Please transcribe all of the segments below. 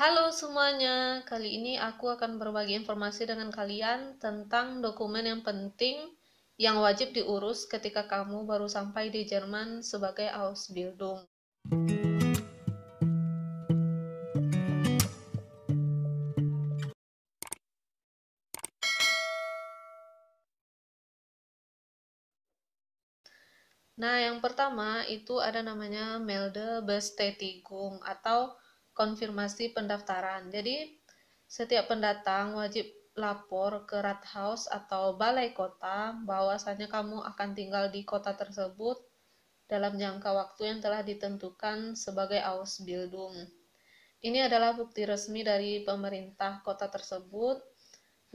Halo semuanya, kali ini aku akan berbagi informasi dengan kalian tentang dokumen yang penting yang wajib diurus ketika kamu baru sampai di Jerman sebagai Ausbildung. Nah, yang pertama itu ada namanya Melde Bestätigung atau konfirmasi pendaftaran. Jadi setiap pendatang wajib lapor ke Rathaus atau Balai Kota bahwasanya kamu akan tinggal di kota tersebut dalam jangka waktu yang telah ditentukan sebagai Ausbildung. Ini adalah bukti resmi dari pemerintah kota tersebut.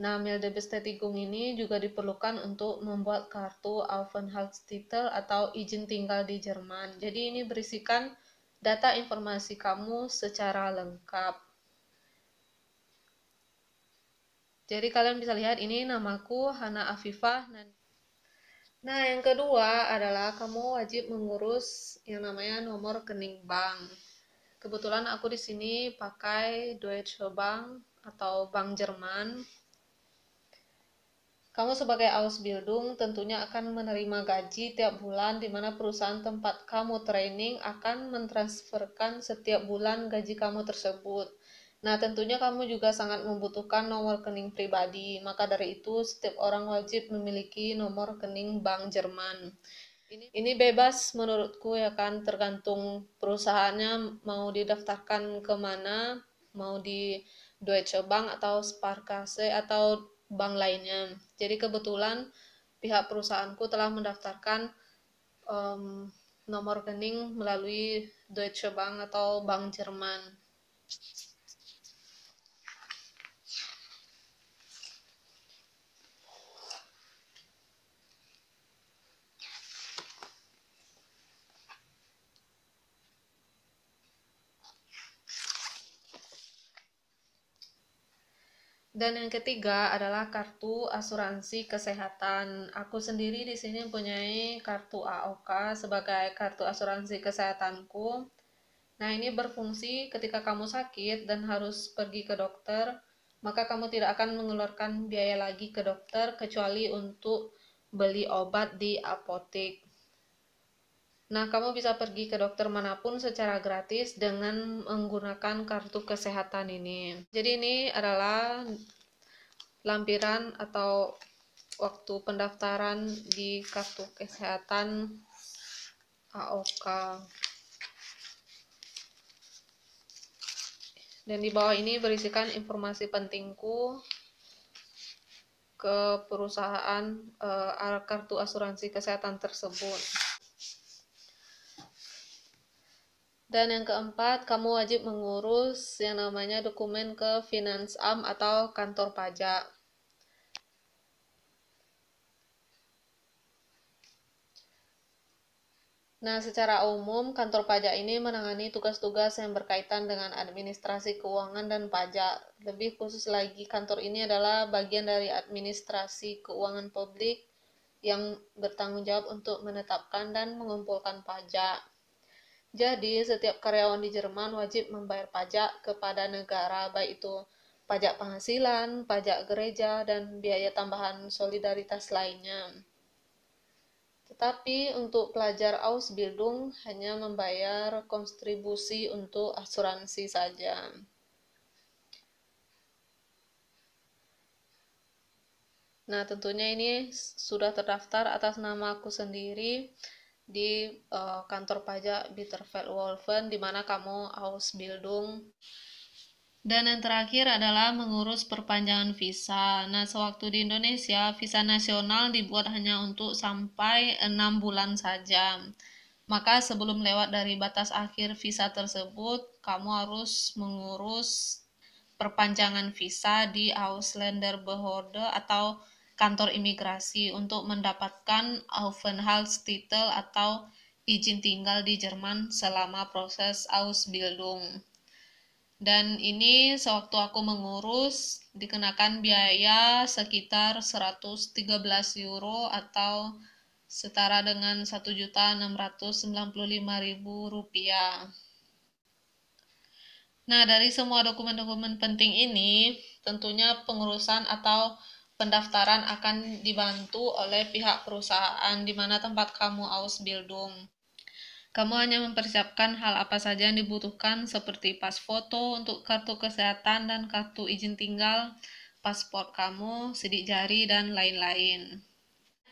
Nah, Milde ini juga diperlukan untuk membuat kartu Aufenthaltstitel atau izin tinggal di Jerman. Jadi ini berisikan data informasi kamu secara lengkap. Jadi kalian bisa lihat ini namaku Hana Afifah. Nah, yang kedua adalah kamu wajib mengurus yang namanya nomor rekening bank. Kebetulan aku di sini pakai Deutsche Bank atau Bank Jerman. Kamu sebagai Ausbildung tentunya akan menerima gaji tiap bulan di mana perusahaan tempat kamu training akan mentransferkan setiap bulan gaji kamu tersebut. Nah, tentunya kamu juga sangat membutuhkan nomor rekening pribadi. Maka dari itu, setiap orang wajib memiliki nomor rekening Bank Jerman. Ini, ini bebas menurutku ya kan, tergantung perusahaannya mau didaftarkan kemana, mau di Deutsche Bank atau Sparkasse atau bank lainnya. Jadi kebetulan pihak perusahaanku telah mendaftarkan um, nomor rekening melalui Deutsche Bank atau Bank Jerman. Dan yang ketiga adalah kartu asuransi kesehatan. Aku sendiri di sini mempunyai kartu AOK sebagai kartu asuransi kesehatanku. Nah, ini berfungsi ketika kamu sakit dan harus pergi ke dokter, maka kamu tidak akan mengeluarkan biaya lagi ke dokter kecuali untuk beli obat di apotek. Nah, kamu bisa pergi ke dokter manapun secara gratis dengan menggunakan kartu kesehatan ini. Jadi ini adalah lampiran atau waktu pendaftaran di kartu kesehatan AOK. Dan di bawah ini berisikan informasi pentingku ke perusahaan e, kartu asuransi kesehatan tersebut. Dan yang keempat, kamu wajib mengurus yang namanya dokumen ke Finance Am atau kantor pajak. Nah, secara umum, kantor pajak ini menangani tugas-tugas yang berkaitan dengan administrasi keuangan dan pajak. Lebih khusus lagi, kantor ini adalah bagian dari administrasi keuangan publik yang bertanggung jawab untuk menetapkan dan mengumpulkan pajak. Jadi, setiap karyawan di Jerman wajib membayar pajak kepada negara, baik itu pajak penghasilan, pajak gereja, dan biaya tambahan solidaritas lainnya. Tetapi untuk pelajar Ausbildung hanya membayar kontribusi untuk asuransi saja. Nah, tentunya ini sudah terdaftar atas nama aku sendiri di uh, kantor pajak Bitterfeld Wolfen di mana kamu Ausbildung dan yang terakhir adalah mengurus perpanjangan visa. Nah, sewaktu di Indonesia, visa nasional dibuat hanya untuk sampai 6 bulan saja. Maka sebelum lewat dari batas akhir visa tersebut, kamu harus mengurus perpanjangan visa di Ausländerbehörde atau kantor imigrasi untuk mendapatkan Aufenthaltstitel atau izin tinggal di Jerman selama proses Ausbildung. Dan ini sewaktu aku mengurus dikenakan biaya sekitar 113 euro atau setara dengan rp rupiah. Nah, dari semua dokumen-dokumen penting ini, tentunya pengurusan atau pendaftaran akan dibantu oleh pihak perusahaan di mana tempat kamu Aus Ausbildung. Kamu hanya mempersiapkan hal apa saja yang dibutuhkan seperti pas foto untuk kartu kesehatan dan kartu izin tinggal, paspor kamu, sidik jari, dan lain-lain.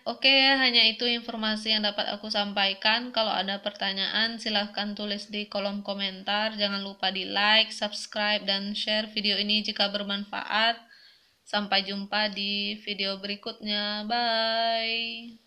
Oke, hanya itu informasi yang dapat aku sampaikan. Kalau ada pertanyaan, silahkan tulis di kolom komentar. Jangan lupa di like, subscribe, dan share video ini jika bermanfaat. Sampai jumpa di video berikutnya. Bye.